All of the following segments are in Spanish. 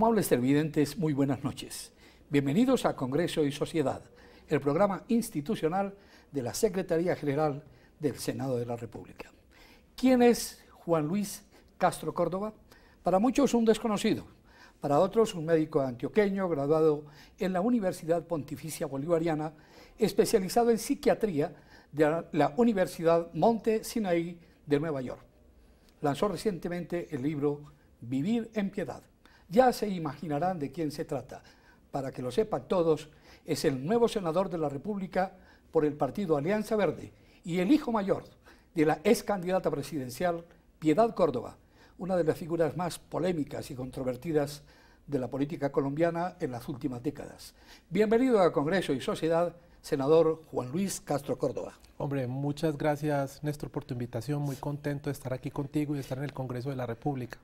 Amables televidentes, muy buenas noches. Bienvenidos a Congreso y Sociedad, el programa institucional de la Secretaría General del Senado de la República. ¿Quién es Juan Luis Castro Córdoba? Para muchos un desconocido, para otros un médico antioqueño graduado en la Universidad Pontificia Bolivariana, especializado en psiquiatría de la Universidad Monte Sinaí de Nueva York. Lanzó recientemente el libro Vivir en Piedad ya se imaginarán de quién se trata. Para que lo sepan todos, es el nuevo senador de la República por el partido Alianza Verde y el hijo mayor de la ex candidata presidencial Piedad Córdoba, una de las figuras más polémicas y controvertidas de la política colombiana en las últimas décadas. Bienvenido a Congreso y Sociedad, senador Juan Luis Castro Córdoba. Hombre, muchas gracias Néstor por tu invitación, muy contento de estar aquí contigo y de estar en el Congreso de la República.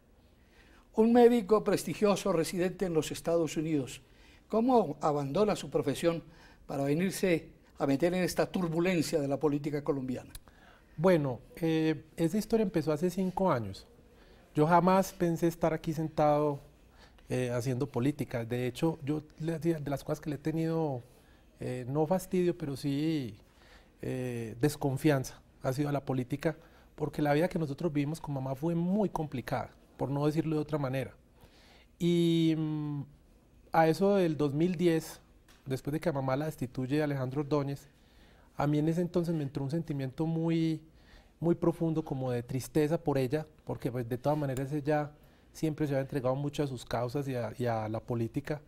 Un médico prestigioso residente en los Estados Unidos, ¿cómo abandona su profesión para venirse a meter en esta turbulencia de la política colombiana? Bueno, esta eh, esa historia empezó hace cinco años. Yo jamás pensé estar aquí sentado eh, haciendo política. De hecho, yo de las cosas que le he tenido, eh, no fastidio, pero sí desconfianza, ha sido a la política, porque la vida que nosotros vivimos con mamá fue muy complicada por no decirlo de otra manera. Y mm, a eso del 2010, después de que a mamá la destituye Alejandro Ordóñez, a mí en ese entonces me entró un sentimiento muy, muy profundo como de tristeza por ella, porque pues de todas maneras ella siempre se había entregado mucho a sus causas y a, la política,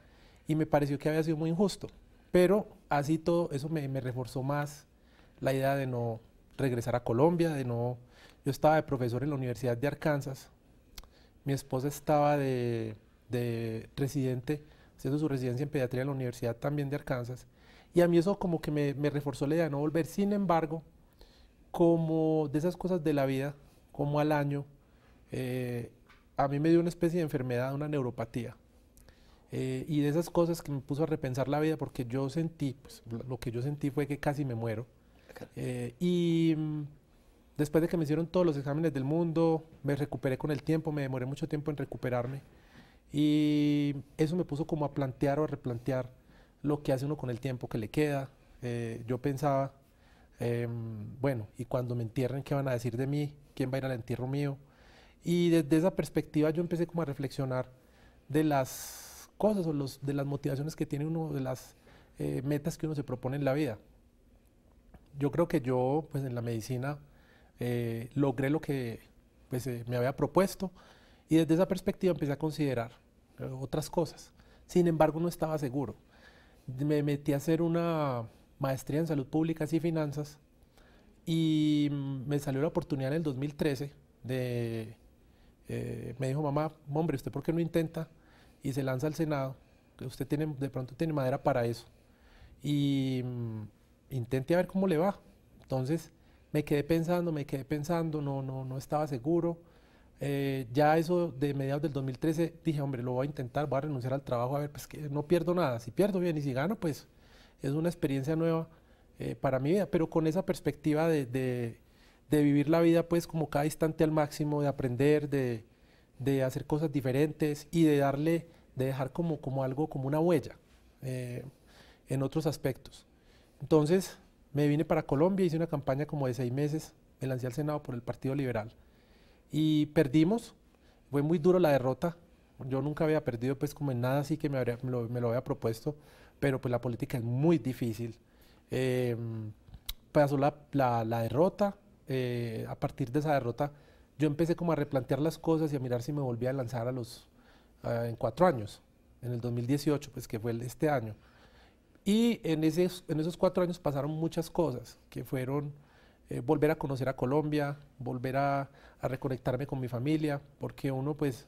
y me pareció que había sido muy injusto. Pero así todo, eso me, me, reforzó más la idea de no regresar a Colombia, de no... Yo estaba de profesor en la Universidad de Arkansas, mi esposa estaba de, de residente, haciendo su residencia en pediatría en la Universidad también de Arkansas. Y a mí eso como que me, reforzó la idea de no volver. Sin embargo, como de esas cosas de la vida, como al año, eh, a mí me dio una especie de enfermedad, una neuropatía. Eh, y de esas cosas que me puso a repensar la vida porque yo sentí, pues, lo que yo sentí fue que casi me muero. Eh, y mm, Después de que me hicieron todos los exámenes del mundo, me recuperé con el tiempo, me demoré mucho tiempo en recuperarme. Y eso me puso como a plantear o a replantear lo que hace uno con el tiempo que le queda. Eh, yo pensaba, em, bueno, y cuando me entierren, ¿qué van a decir de mí? ¿Quién va a ir al entierro mío? Y desde esa perspectiva yo empecé como a reflexionar de las cosas o los, de las motivaciones que tiene uno, de las eh, metas que uno se propone en la vida. Yo creo que yo, pues en la medicina, eh, logré lo que pues, eh, me había propuesto y desde esa perspectiva empecé a considerar eh, otras cosas. Sin embargo, no estaba seguro. Me metí a hacer una maestría en salud pública y finanzas y mm, me salió la oportunidad en el 2013 de... me dijo, mamá, hombre, ¿usted por qué no intenta? Y se lanza al Senado, que usted tiene, de pronto tiene madera para eso. Y mm, intente a ver cómo le va. Entonces, me quedé pensando, me quedé pensando, no, no, no estaba seguro. Eh, ya eso de mediados del 2013 dije, hombre, lo voy a intentar, voy a renunciar al trabajo, a ver, pues que no pierdo nada, si pierdo bien y si gano, pues es una experiencia nueva eh, para mi vida, pero con esa perspectiva de, vivir la vida pues como cada instante al máximo, de aprender, de, hacer cosas diferentes y de darle, de dejar como, como algo, como una huella eh, en otros aspectos. Entonces, me vine para Colombia, hice una campaña como de seis meses, me lancé al Senado por el Partido Liberal y perdimos. Fue muy duro la derrota. Yo nunca había perdido pues como en nada así que me, me, lo, había propuesto, pero pues la política es muy difícil. Em, pasó la, derrota, eh, a partir de esa derrota yo empecé como a replantear las cosas y a mirar si me volvía a lanzar a los, en cuatro años, en el 2018, pues que fue este año. Y en, esos, en esos cuatro años pasaron muchas cosas, que fueron eh, volver a conocer a Colombia, volver a, reconectarme con mi familia, porque uno pues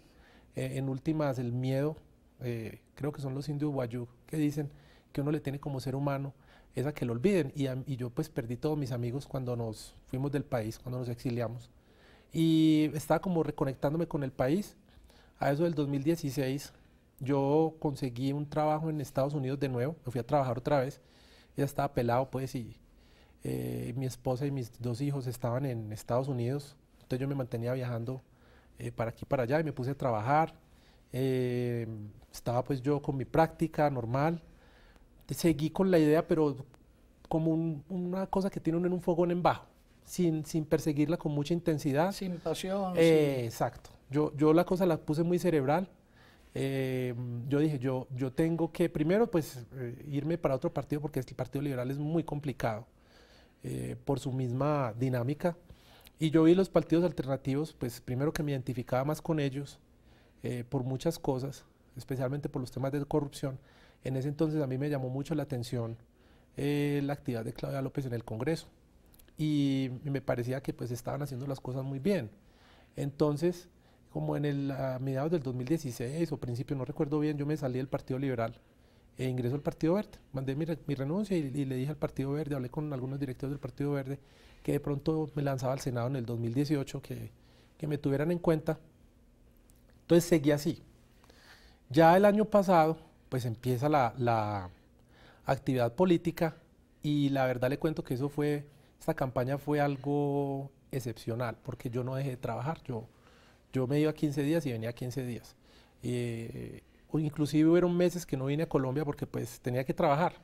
e, en últimas el miedo, eh, creo que son los indios guayú que dicen que uno le tiene como ser humano, es a que lo olviden. Y, y yo pues perdí todos mis amigos cuando nos fuimos del país, cuando nos exiliamos. Y estaba como reconectándome con el país. A eso del 2016 yo conseguí un trabajo en Estados Unidos de nuevo, me fui a trabajar otra vez, ya estaba pelado pues y eh, mi esposa y mis dos hijos estaban en Estados Unidos, entonces yo me mantenía viajando eh, para aquí para allá y me puse a trabajar, em, estaba pues yo con mi práctica normal, seguí con la idea pero como una cosa que tiene uno en un fogón en bajo, sin, sin perseguirla con mucha intensidad. Sin pasión. Eh, exacto. Yo, yo la cosa la puse muy cerebral eh, yo dije, yo, yo tengo que primero pues eh, irme para otro partido porque el Partido Liberal es muy complicado eh, por su misma dinámica. Y yo vi los partidos alternativos, pues primero que me identificaba más con ellos por muchas cosas, especialmente por los temas de corrupción. En ese entonces a mí me llamó mucho la atención la actividad de Claudia López en el Congreso y, y me parecía que pues estaban haciendo las cosas muy bien. Entonces, como en el, mediados del 2016 o principio, no recuerdo bien, yo me salí del Partido Liberal e ingreso al Partido Verde. Mandé mi, renuncia y, le dije al Partido Verde, hablé con algunos directivos del Partido Verde, que de pronto me lanzaba al Senado en el 2018, que, me tuvieran en cuenta. Entonces seguí así. Ya el año pasado, pues empieza la, la actividad política y la verdad le cuento que eso fue, esta campaña fue algo excepcional, porque yo no dejé de trabajar, yo yo me iba 15 días y venía 15 días. Eh, inclusive hubieron meses que no vine a Colombia porque pues tenía que trabajar.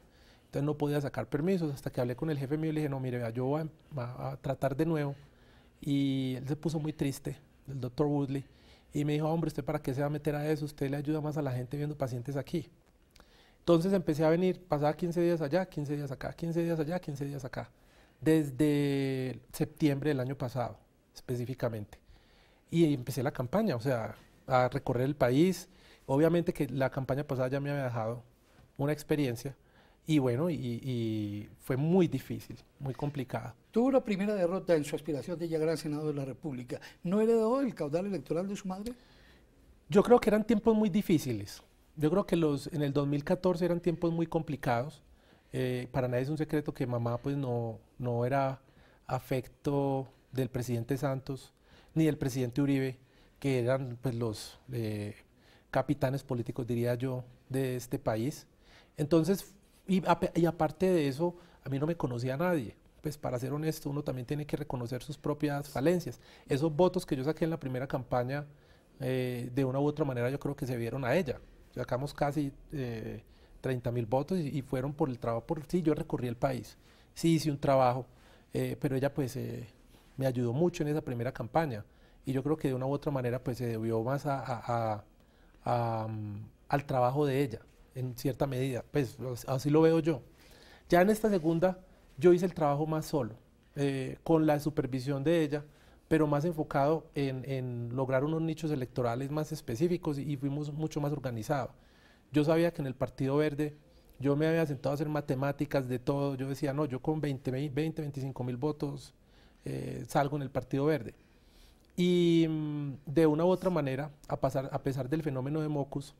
Entonces no podía sacar permisos hasta que hablé con el jefe mío y le dije, no, mire, yo voy em, a, a tratar de nuevo. Y él se puso muy triste, el doctor Woodley, y me dijo, hombre, ¿usted para qué se va a meter a eso? Usted le ayuda más a la gente viendo pacientes aquí. Entonces empecé a venir, pasaba 15 días allá, 15 días acá, 15 días allá, 15 días acá, desde septiembre del año pasado específicamente y empecé la campaña, o sea, a recorrer el país. Obviamente que la campaña pasada ya me había dejado una experiencia y bueno, y, fue muy difícil, muy complicada. Tuvo la primera derrota en su aspiración de llegar al Senado de la República. ¿No heredó el caudal electoral de su madre? Yo creo que eran tiempos muy difíciles. Yo creo que los, en el 2014 eran tiempos muy complicados. Eh, para nadie es un secreto que mamá pues no, no era afecto del presidente Santos ni el presidente Uribe, que eran pues, los eh, capitanes políticos, diría yo, de este país. Entonces, y, aparte de eso, a mí no me conocía nadie. Pues para ser honesto, uno también tiene que reconocer sus propias falencias. Esos votos que yo saqué en la primera campaña, eh, de una u otra manera yo creo que se vieron a ella. Sacamos casi 30 eh, mil votos y, fueron por el trabajo. Por, sí, yo recorrí el país, sí hice un trabajo, pero ella pues me ayudó mucho en esa primera campaña. Y yo creo que de una u otra manera pues se debió más a, mm, al trabajo de ella, en cierta medida. Pues así lo veo yo. Ya en esta segunda yo hice el trabajo más solo, eh, con la supervisión de ella, pero más enfocado en, lograr unos nichos electorales más específicos y, fuimos mucho más organizados. Yo sabía que en el Partido Verde yo me había sentado a hacer matemáticas de todo, yo decía, no, yo con 20, 20 25 mil votos eh, salgo en el Partido Verde. Y mm, de una u otra manera, a, pasar, a pesar del fenómeno de Mocus,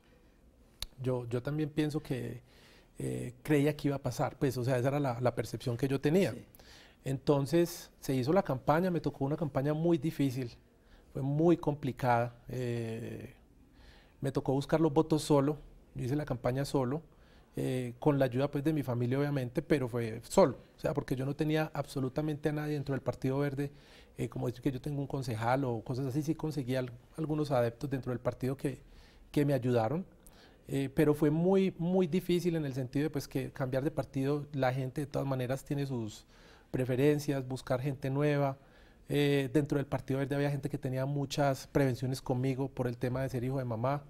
yo, yo también pienso que eh, creía que iba a pasar, pues, o sea, esa era la, percepción que yo tenía. Entonces se hizo la campaña, me tocó una campaña muy difícil, fue muy complicada. Eh, me tocó buscar los votos solo, yo hice la campaña solo. Eh, con la ayuda pues, de mi familia obviamente, pero fue solo, o sea, porque yo no tenía absolutamente a nadie dentro del Partido Verde, eh, como decir que yo tengo un concejal o cosas así, sí conseguí algunos adeptos dentro del partido que, que me ayudaron, eh, pero fue muy, muy difícil en el sentido de pues, que cambiar de partido, la gente de todas maneras tiene sus preferencias, buscar gente nueva, dentro del Partido Verde había gente que tenía muchas prevenciones conmigo por el tema de ser hijo de mamá.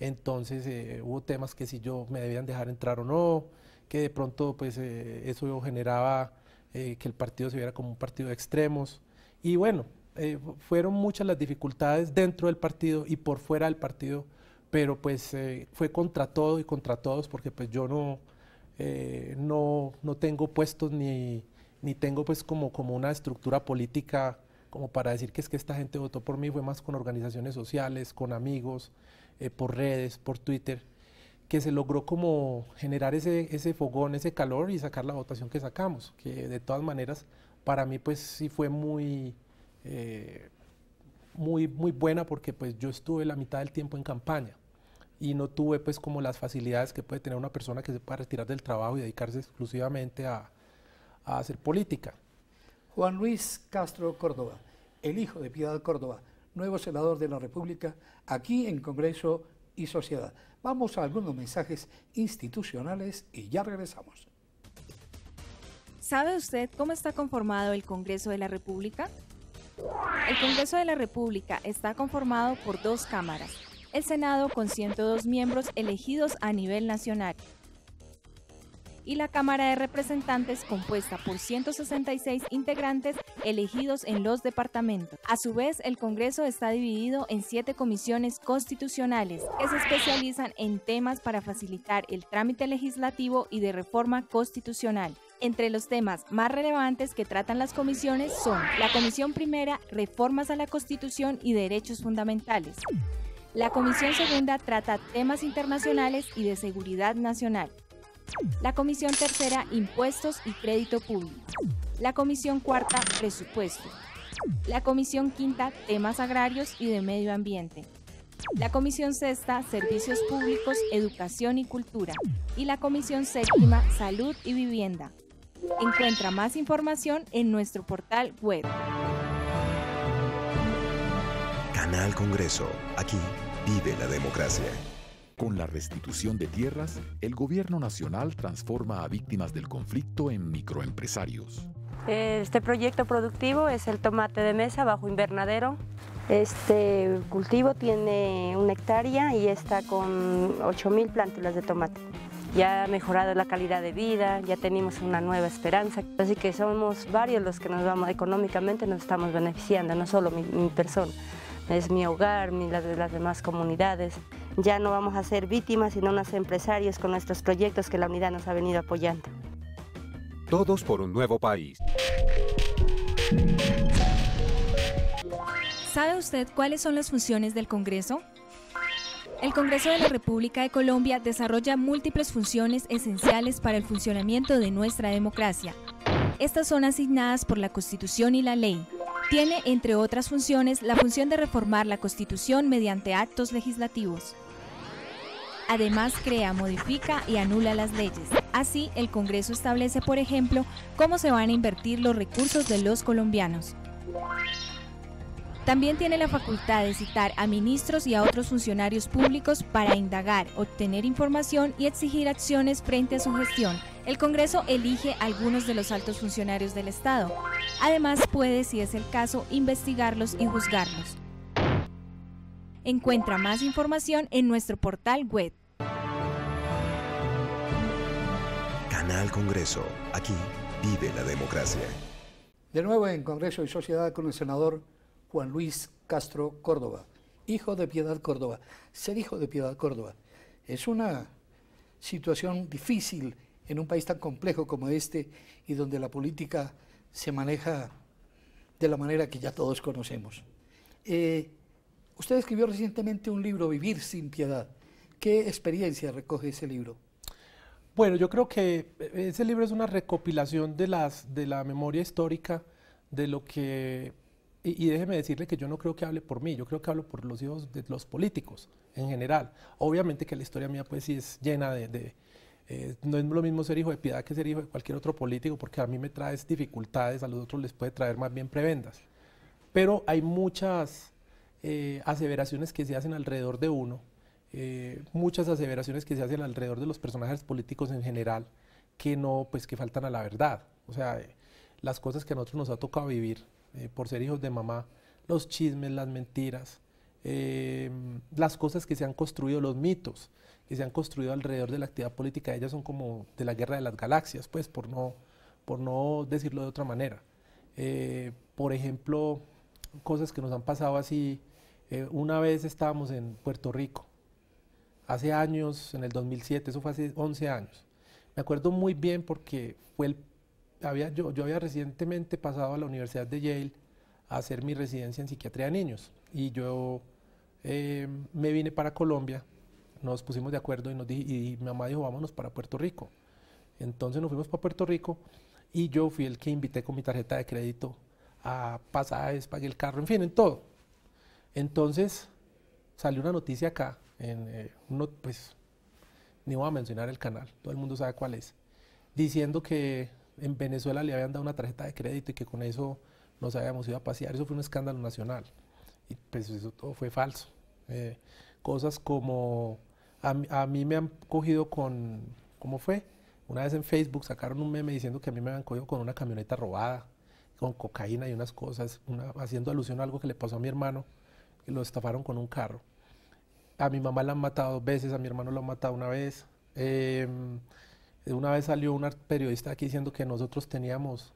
Entonces eh, hubo temas que si yo me debían dejar entrar o no, que de pronto pues eh, eso generaba eh, que el partido se viera como un partido de extremos. Y bueno, fueron muchas las dificultades dentro del partido y por fuera del partido, pero pues fue contra todo y contra todos porque pues yo no, no, no tengo puestos ni, ni tengo pues como, como una estructura política como para decir que es que esta gente votó por mí, fue más con organizaciones sociales, con amigos, eh, por redes, por Twitter, que se logró como generar ese, ese fogón, ese calor y sacar la votación que sacamos, que de todas maneras para mí pues sí fue muy, eh, muy, muy buena porque pues yo estuve la mitad del tiempo en campaña y no tuve pues como las facilidades que puede tener una persona que se pueda retirar del trabajo y dedicarse exclusivamente a, a hacer política. Juan Luis Castro Córdoba, el hijo de Piedad Córdoba, nuevo senador de la República, aquí en Congreso y Sociedad. Vamos a algunos mensajes institucionales y ya regresamos. ¿Sabe usted cómo está conformado el Congreso de la República? El Congreso de la República está conformado por dos cámaras, el Senado con 102 miembros elegidos a nivel nacional y la Cámara de Representantes compuesta por 166 integrantes elegidos en los departamentos. A su vez, el Congreso está dividido en siete comisiones constitucionales que se especializan en temas para facilitar el trámite legislativo y de reforma constitucional. Entre los temas más relevantes que tratan las comisiones son la Comisión Primera, Reformas a la Constitución y Derechos Fundamentales. La Comisión Segunda trata temas internacionales y de seguridad nacional. La Comisión Tercera, Impuestos y Crédito Público. La Comisión Cuarta, Presupuesto. La Comisión Quinta, Temas Agrarios y de Medio Ambiente. La Comisión Sexta, Servicios Públicos, Educación y Cultura. Y la Comisión Séptima, Salud y Vivienda. Encuentra más información en nuestro portal web. Canal Congreso. Aquí vive la democracia. Con la restitución de tierras, el gobierno nacional transforma a víctimas del conflicto en microempresarios. Este proyecto productivo es el tomate de mesa bajo invernadero. Este cultivo tiene una hectárea y está con 8.000 plántulas de tomate. Ya ha mejorado la calidad de vida, ya tenemos una nueva esperanza. Así que somos varios los que nos vamos económicamente, nos estamos beneficiando, no solo mi, persona, es mi hogar, las de las demás comunidades ya no vamos a ser víctimas, sino unos empresarios con nuestros proyectos que la unidad nos ha venido apoyando. Todos por un nuevo país. ¿Sabe usted cuáles son las funciones del Congreso? El Congreso de la República de Colombia desarrolla múltiples funciones esenciales para el funcionamiento de nuestra democracia. Estas son asignadas por la Constitución y la ley. Tiene, entre otras funciones, la función de reformar la Constitución mediante actos legislativos. Además, crea, modifica y anula las leyes. Así, el Congreso establece, por ejemplo, cómo se van a invertir los recursos de los colombianos. También tiene la facultad de citar a ministros y a otros funcionarios públicos para indagar, obtener información y exigir acciones frente a su gestión. El Congreso elige a algunos de los altos funcionarios del Estado. Además puede, si es el caso, investigarlos y juzgarlos. Encuentra más información en nuestro portal web al Congreso. Aquí vive la democracia. De nuevo en Congreso y Sociedad con el senador Juan Luis Castro Córdoba, hijo de Piedad Córdoba. Ser hijo de Piedad Córdoba es una situación difícil en un país tan complejo como este y donde la política se maneja de la manera que ya todos conocemos. Eh, usted escribió recientemente un libro, Vivir sin Piedad. ¿Qué experiencia recoge ese libro? Bueno, yo creo que eh, ese libro es una recopilación de, las, de la memoria histórica, de lo que... Y, déjeme decirle que yo no creo que hable por mí, yo creo que hablo por los hijos de los políticos en general. Obviamente que la historia mía pues sí es llena de... Eh, no es lo mismo ser hijo de piedad que ser hijo de cualquier otro político, porque a mí me traes dificultades, a los otros les puede traer más bien prebendas. Pero hay muchas eh, aseveraciones que se hacen alrededor de uno eh, muchas aseveraciones que se hacen alrededor de los personajes políticos en general que no, pues que faltan a la verdad. O sea, eh, las cosas que a nosotros nos ha tocado vivir eh, por ser hijos de mamá, los chismes, las mentiras, las cosas que se han construido, los mitos que se han construido alrededor de la actividad política, ellas son como de la guerra de las galaxias, pues por no, por no decirlo de otra manera. por ejemplo, cosas que nos han pasado así, una vez estábamos en Puerto Rico hace años, en el 2007, eso fue hace 11 años. Me acuerdo muy bien porque fue el, había, yo, yo había recientemente pasado a la Universidad de Yale a hacer mi residencia en psiquiatría de niños y yo em, me vine para Colombia, nos pusimos de acuerdo y, nos mi mamá dijo, vámonos para Puerto Rico. Entonces nos fuimos para Puerto Rico y yo fui el que invité con mi tarjeta de crédito a pasajes, pagué el carro, en fin, en todo. Entonces salió una noticia acá en, eh, uno, pues, ni voy a mencionar el canal, todo el mundo sabe cuál es, diciendo que en Venezuela le habían dado una tarjeta de crédito y que con eso nos habíamos ido a pasear. Eso fue un escándalo nacional. Y pues eso todo fue falso. Eh, cosas como a, mí me han cogido con, ¿cómo fue? Una vez en Facebook sacaron un meme diciendo que a mí me habían cogido con una camioneta robada, con cocaína y unas cosas, haciendo alusión a algo que le pasó a mi hermano, que lo estafaron con un carro. A mi mamá la han matado dos veces, a mi hermano lo han matado una vez. Em, una vez salió un periodista aquí diciendo que nosotros teníamos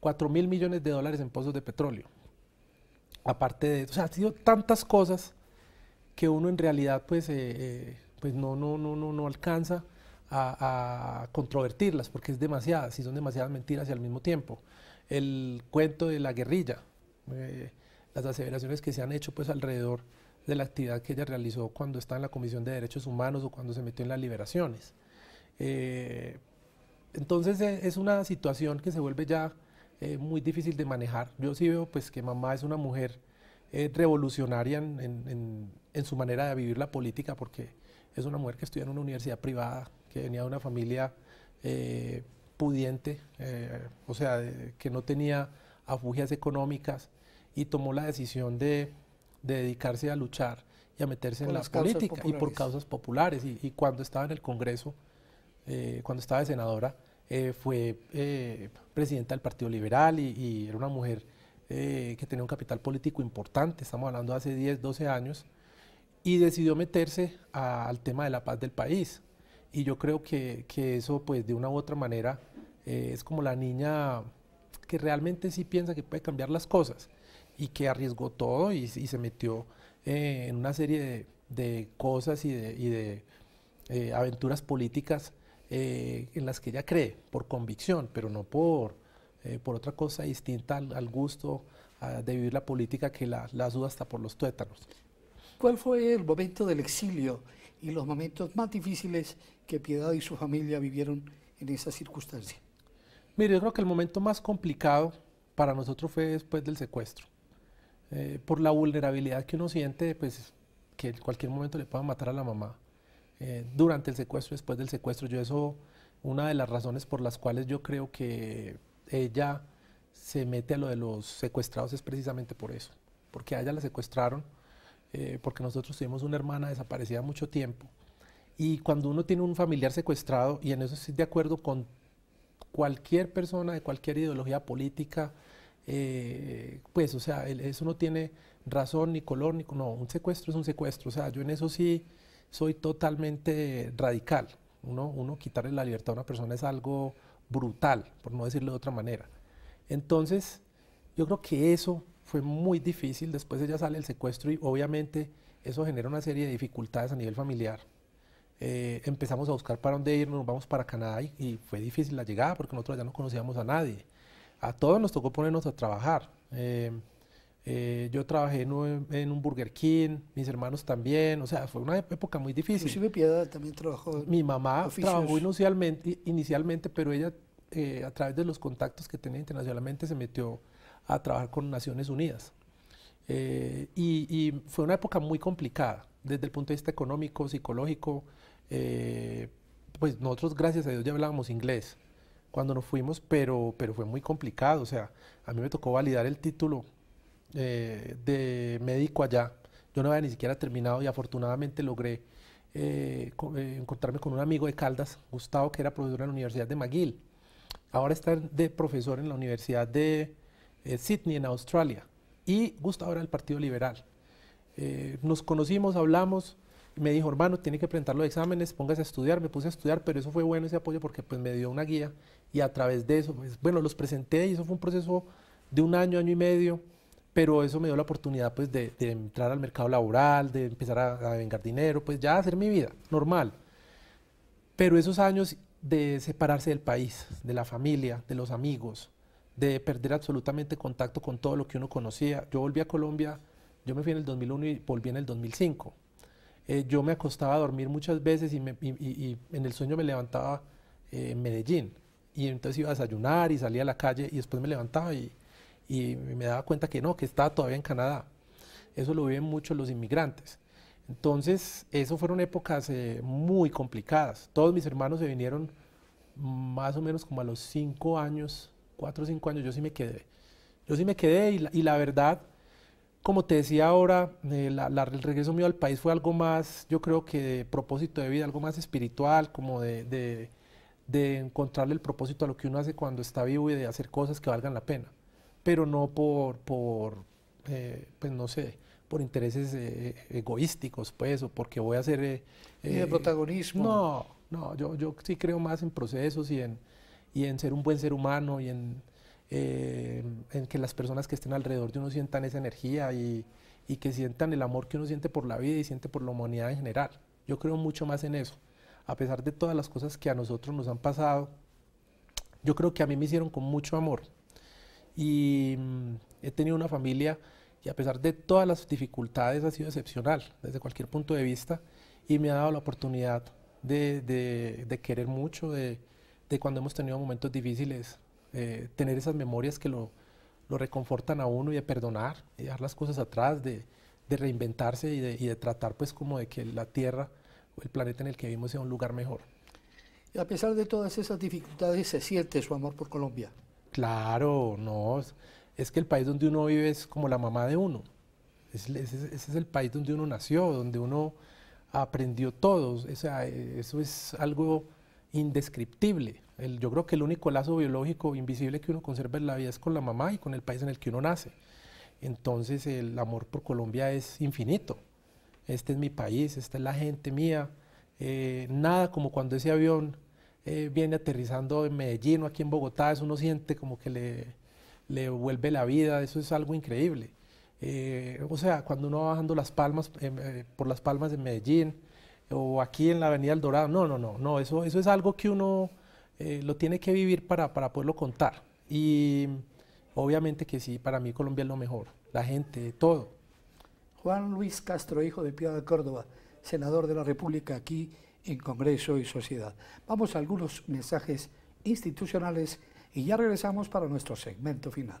4 mil millones de dólares en pozos de petróleo. Aparte de eso, o sea, han sido tantas cosas que uno en realidad pues, eh, eh, pues no, no, no, no, no alcanza a, controvertirlas porque es demasiadas y son demasiadas mentiras y al mismo tiempo. El cuento de la guerrilla, eh, las aseveraciones que se han hecho pues alrededor de la actividad que ella realizó cuando está en la Comisión de Derechos Humanos o cuando se metió en las liberaciones. Eh, entonces eh, es una situación que se vuelve ya eh, muy difícil de manejar. Yo sí veo pues que mamá es una mujer revolucionaria en, su manera de vivir la política porque es una mujer que estudia en una universidad privada, que venía de una familia pudiente, o sea, que no tenía afugias económicas y tomó la decisión de dedicarse a luchar y a meterse en las políticas y por causas populares. Y, cuando estaba en el Congreso, eh, cuando estaba de senadora, eh, fue eh, presidenta del Partido Liberal y, era una mujer que tenía un capital político importante, estamos hablando hace 10, 12 años, y decidió meterse al tema de la paz del país. Y yo creo que, que eso, pues de una u otra manera, es como la niña que realmente sí piensa que puede cambiar las cosas y que arriesgó todo y, se metió eh, en una serie de, cosas y de, eh, aventuras políticas eh, en las que ella cree, por convicción, pero no por, por otra cosa distinta al, gusto de vivir la política que la, la duda hasta por los tuétanos. ¿Cuál fue el momento del exilio y los momentos más difíciles que Piedad y su familia vivieron en esa circunstancia? Mire, yo creo que el momento más complicado para nosotros fue después del secuestro. Eh, por la vulnerabilidad que uno siente, pues que en cualquier momento le puedan matar a la mamá. Eh, durante el secuestro, después del secuestro, yo eso, una de las razones por las cuales yo creo que ella se mete a lo de los secuestrados es precisamente por eso, porque a ella la secuestraron, eh, porque nosotros tuvimos una hermana desaparecida mucho tiempo. Y cuando uno tiene un familiar secuestrado, y en eso estoy de acuerdo con cualquier persona de cualquier ideología política, eh, pues, o sea, eso no tiene razón ni color, ni, no, un secuestro es un secuestro, o sea, yo en eso sí soy totalmente radical. Uno, quitarle la libertad a una persona es algo brutal, por no decirlo de otra manera. Entonces, yo creo que eso fue muy difícil, después ella sale el secuestro y obviamente eso genera una serie de dificultades a nivel familiar. Eh, empezamos a buscar para dónde irnos, vamos para Canadá y, fue difícil la llegada porque nosotros ya no conocíamos a nadie a todos nos tocó ponernos a trabajar. Em, eh, yo trabajé en un, Burger King, mis hermanos también, o sea, fue una época muy difícil. Inclusive Piedad también trabajó. Mi mamá trabajó inicialmente, inicialmente, pero ella eh, a través de los contactos que tenía internacionalmente se metió a trabajar con Naciones Unidas. Eh, y, y, fue una época muy complicada desde el punto de vista económico, psicológico. pues nosotros, gracias a Dios, ya hablábamos inglés cuando nos fuimos, pero, pero fue muy complicado. O sea, a mí me tocó validar el título eh, de médico allá. Yo no había ni siquiera terminado y afortunadamente logré eh, eh, encontrarme con un amigo de Caldas, Gustavo, que era profesor en la Universidad de McGill. Ahora está de profesor en la Universidad de Sydney, en Australia. Y Gustavo era del Partido Liberal. nos conocimos, hablamos, me dijo, hermano, tiene que presentar los exámenes, póngase a estudiar, me puse a estudiar, pero eso fue bueno ese apoyo porque pues me dio una guía y a través de eso, pues, bueno, los presenté y eso fue un proceso de un año, año y medio, pero eso me dio la oportunidad pues de, entrar al mercado laboral, de empezar a, a vengar dinero, pues ya hacer mi vida, normal. Pero esos años de separarse del país, de la familia, de los amigos, de perder absolutamente contacto con todo lo que uno conocía. Yo volví a Colombia, yo me fui en el 2001 y volví en el 2005. Eh, yo me acostaba a dormir muchas veces y, en el sueño me levantaba eh, en Medellín. Y entonces iba a desayunar y salía a la calle y después me levantaba y, me daba cuenta que no, que estaba todavía en Canadá. Eso lo viven muchos los inmigrantes. Entonces, eso fueron épocas eh, muy complicadas. Todos mis hermanos se vinieron más o menos como a los cinco años, cuatro o cinco años, yo sí me quedé. Yo sí me quedé y la verdad, como te decía ahora, eh, el regreso mío al país fue algo más, yo creo que de propósito de vida, algo más espiritual, como de, encontrarle el propósito a lo que uno hace cuando está vivo y de hacer cosas que valgan la pena, pero no por, eh, pues no sé, por intereses eh, egoísticos, pues, o porque voy a hacer... de protagonismo. No, no, yo, yo sí creo más en procesos y en, y en ser un buen ser humano y en eh, en que las personas que estén alrededor de uno sientan esa energía y, que sientan el amor que uno siente por la vida y siente por la humanidad en general. Yo creo mucho más en eso. A pesar de todas las cosas que a nosotros nos han pasado, yo creo que a mí me hicieron con mucho amor. Y mm, he tenido una familia y a pesar de todas las dificultades ha sido excepcional desde cualquier punto de vista y me ha dado la oportunidad de, querer mucho, de, de cuando hemos tenido momentos difíciles, eh, tener esas memorias que lo, reconfortan a uno y a perdonar, y dejar las cosas atrás, de, reinventarse y de, tratar pues como de que la Tierra o el planeta en el que vivimos sea un lugar mejor. Y a pesar de todas esas dificultades, ¿se siente su amor por Colombia? Claro, no. Es que el país donde uno vive es como la mamá de uno. ese, es el país donde uno nació, donde uno aprendió todo. eso es algo indescriptible yo creo que el único lazo biológico invisible que uno conserva en la vida es con la mamá y con el país en el que uno nace. Entonces el amor por Colombia es infinito. Este es mi país, esta es la gente mía. Eh, nada como cuando ese avión eh, viene aterrizando en Medellín o aquí en Bogotá, eso uno siente como que le, le vuelve la vida, eso es algo increíble. Eh, o sea, cuando uno va bajando las palmas, em, por las palmas de Medellín o aquí en la Avenida El Dorado, no, no, no, no, eso, eso es algo que uno eh, lo tiene que vivir para, poderlo contar. Y obviamente que sí, para mí Colombia es lo mejor, la gente, todo. Juan Luis Castro, hijo de Piedad de Córdoba, senador de la República aquí en Congreso y Sociedad. Vamos a algunos mensajes institucionales y ya regresamos para nuestro segmento final.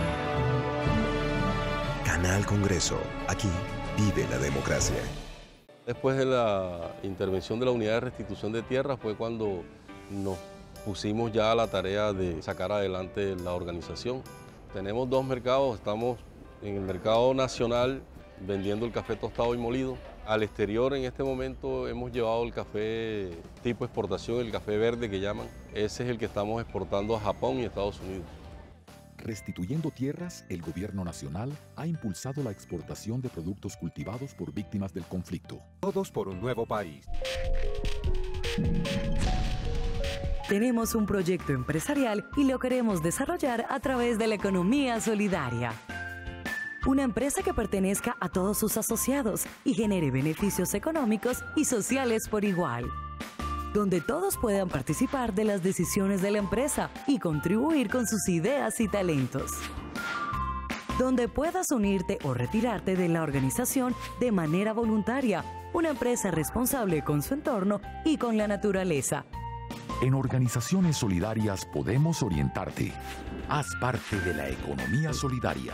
al Congreso. Aquí vive la democracia. Después de la intervención de la unidad de restitución de tierras fue cuando nos pusimos ya a la tarea de sacar adelante la organización. Tenemos dos mercados, estamos en el mercado nacional vendiendo el café tostado y molido. Al exterior en este momento hemos llevado el café tipo exportación, el café verde que llaman. Ese es el que estamos exportando a Japón y Estados Unidos. Restituyendo tierras, el gobierno nacional ha impulsado la exportación de productos cultivados por víctimas del conflicto. Todos por un nuevo país. Tenemos un proyecto empresarial y lo queremos desarrollar a través de la economía solidaria. Una empresa que pertenezca a todos sus asociados y genere beneficios económicos y sociales por igual donde todos puedan participar de las decisiones de la empresa y contribuir con sus ideas y talentos donde puedas unirte o retirarte de la organización de manera voluntaria, una empresa responsable con su entorno y con la naturaleza. En organizaciones solidarias podemos orientarte. Haz parte de la economía solidaria.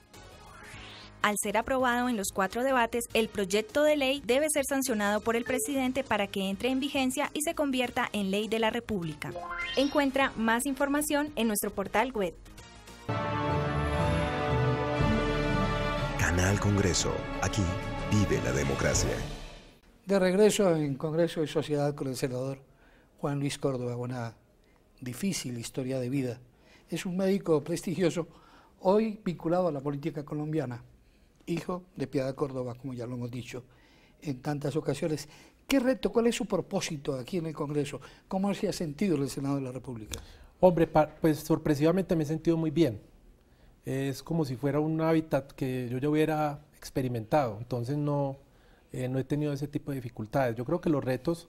al ser aprobado en los cuatro debates, el proyecto de ley debe ser sancionado por el presidente para que entre en vigencia y se convierta en ley de la República. Encuentra más información en nuestro portal web. Canal Congreso. Aquí vive la democracia. De regreso en Congreso y Sociedad con el senador Juan Luis Córdoba, una difícil historia de vida. Es un médico prestigioso, hoy vinculado a la política colombiana hijo de Piedad Córdoba, como ya lo hemos dicho en tantas ocasiones. ¿Qué reto, cuál es su propósito aquí en el Congreso? ¿Cómo se ha sentido el Senado de la República? Hombre, pues sorpresivamente me he sentido muy bien. Es como si fuera un hábitat que yo ya hubiera experimentado, entonces no, eh, no he tenido ese tipo de dificultades. Yo creo que los retos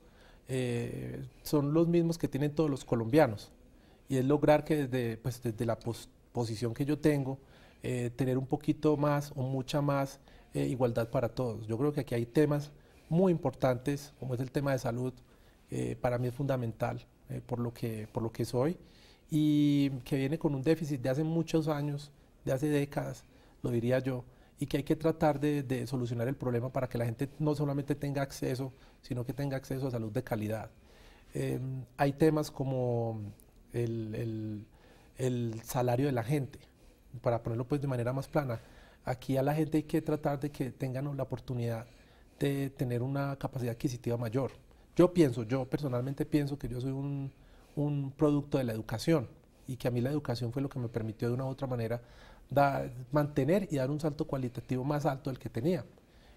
eh, son los mismos que tienen todos los colombianos y es lograr que desde, pues, la posición que yo tengo, eh, tener un poquito más o mucha más eh, igualdad para todos. Yo creo que aquí hay temas muy importantes, como es el tema de salud, eh, para mí es fundamental por, lo que, por lo que soy, y que viene con un déficit de hace muchos años, de hace décadas, lo diría yo, y que hay que tratar de, solucionar el problema para que la gente no solamente tenga acceso, sino que tenga acceso a salud de calidad. Em, hay temas como el salario de la gente para ponerlo pues de manera más plana, aquí a la gente hay que tratar de que tengan la oportunidad de tener una capacidad adquisitiva mayor. Yo pienso, yo personalmente pienso que yo soy un, producto de la educación y que a mí la educación fue lo que me permitió de una u otra manera mantener y dar un salto cualitativo más alto del que tenía.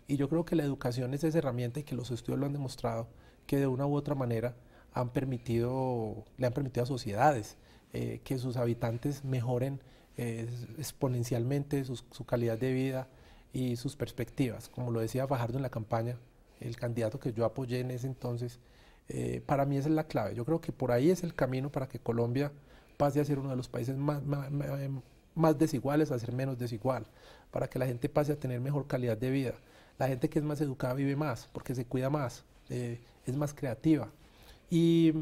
Y yo creo que la educación es esa herramienta y que los estudios lo han demostrado, que de una u otra manera han permitido, le han permitido a sociedades eh, que sus habitantes mejoren exponencialmente su, calidad de vida y sus perspectivas. Como lo decía Fajardo en la campaña, el candidato que yo apoyé en ese entonces, eh, para mí esa es la clave. Yo creo que por ahí es el camino para que Colombia pase a ser uno de los países más, desiguales a ser menos desigual, para que la gente pase a tener mejor calidad de vida. La gente que es más educada vive más, porque se cuida más, eh, es más creativa, y,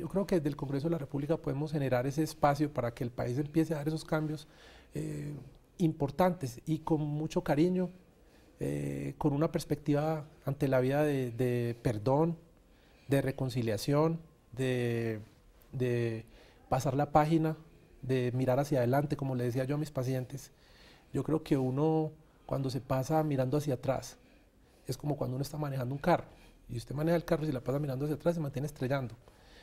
yo creo que desde el Congreso de la República podemos generar ese espacio para que el país empiece a dar esos cambios eh, importantes y con mucho cariño, eh, con una perspectiva ante la vida de, perdón, de reconciliación, de, pasar la página, de mirar hacia adelante, como le decía yo a mis pacientes. Yo creo que uno cuando se pasa mirando hacia atrás, es como cuando uno está manejando un carro y usted maneja el carro y si la pasa mirando hacia atrás se mantiene estrellando.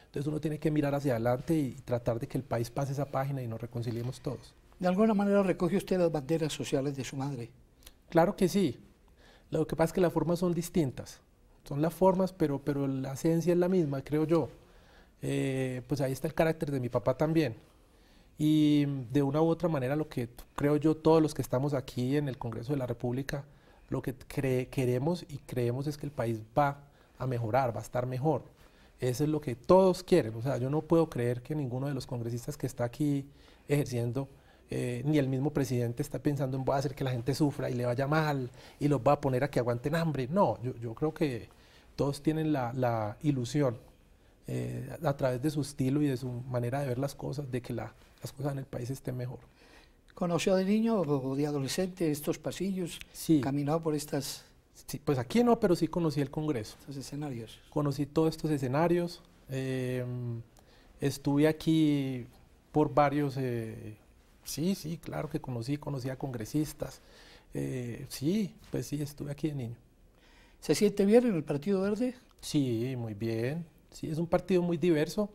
Entonces uno tiene que mirar hacia adelante y tratar de que el país pase esa página y nos reconciliemos todos. ¿De alguna manera recoge usted las banderas sociales de su madre? Claro que sí. Lo que pasa es que las formas son distintas. Son las formas, pero, pero la esencia es la misma, creo yo. Eh, pues ahí está el carácter de mi papá también. Y de una u otra manera lo que creo yo todos los que estamos aquí en el Congreso de la República, lo que queremos y creemos es que el país va a mejorar, va a estar mejor. Eso es lo que todos quieren. O sea, yo no puedo creer que ninguno de los congresistas que está aquí ejerciendo, eh, ni el mismo presidente está pensando en a hacer que la gente sufra y le vaya mal y los va a poner a que aguanten hambre. No, yo, creo que todos tienen la, ilusión eh, a través de su estilo y de su manera de ver las cosas, de que las cosas en el país estén mejor. ¿Conoció de niño o de adolescente estos pasillos? Sí. ¿Caminado por estas pues aquí no, pero sí conocí el Congreso. Estos escenarios. Conocí todos estos escenarios. Em, estuve aquí por varios... Eh, sí, sí, claro que conocí, conocí a congresistas. Eh, sí, pues sí, estuve aquí de niño. ¿Se siente bien en el Partido Verde? Sí, muy bien. Sí, es un partido muy diverso,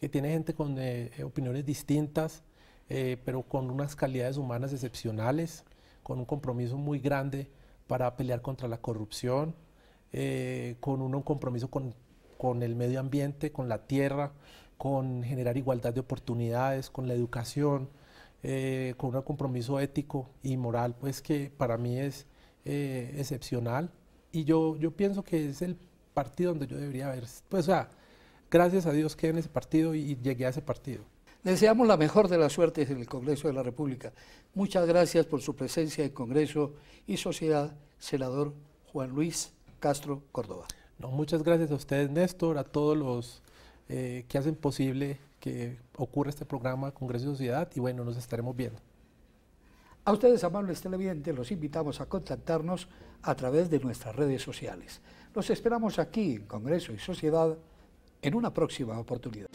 que tiene gente con eh, opiniones distintas, pero con unas calidades humanas excepcionales, con un compromiso muy grande para pelear contra la corrupción, eh, con un compromiso con, el medio ambiente, con la tierra, con generar igualdad de oportunidades, con la educación, eh, con un compromiso ético y moral, pues que para mí es eh, excepcional. Y yo, yo pienso que es el partido donde yo debería haber, pues o sea, gracias a Dios quedé en ese partido y llegué a ese partido. Deseamos la mejor de las suertes en el Congreso de la República. Muchas gracias por su presencia en Congreso y Sociedad, senador Juan Luis Castro Córdoba. No, muchas gracias a ustedes, Néstor, a todos los eh, que hacen posible que ocurra este programa Congreso y Sociedad y bueno, nos estaremos viendo. A ustedes, amables televidentes, los invitamos a contactarnos a través de nuestras redes sociales. Los esperamos aquí en Congreso y Sociedad en una próxima oportunidad.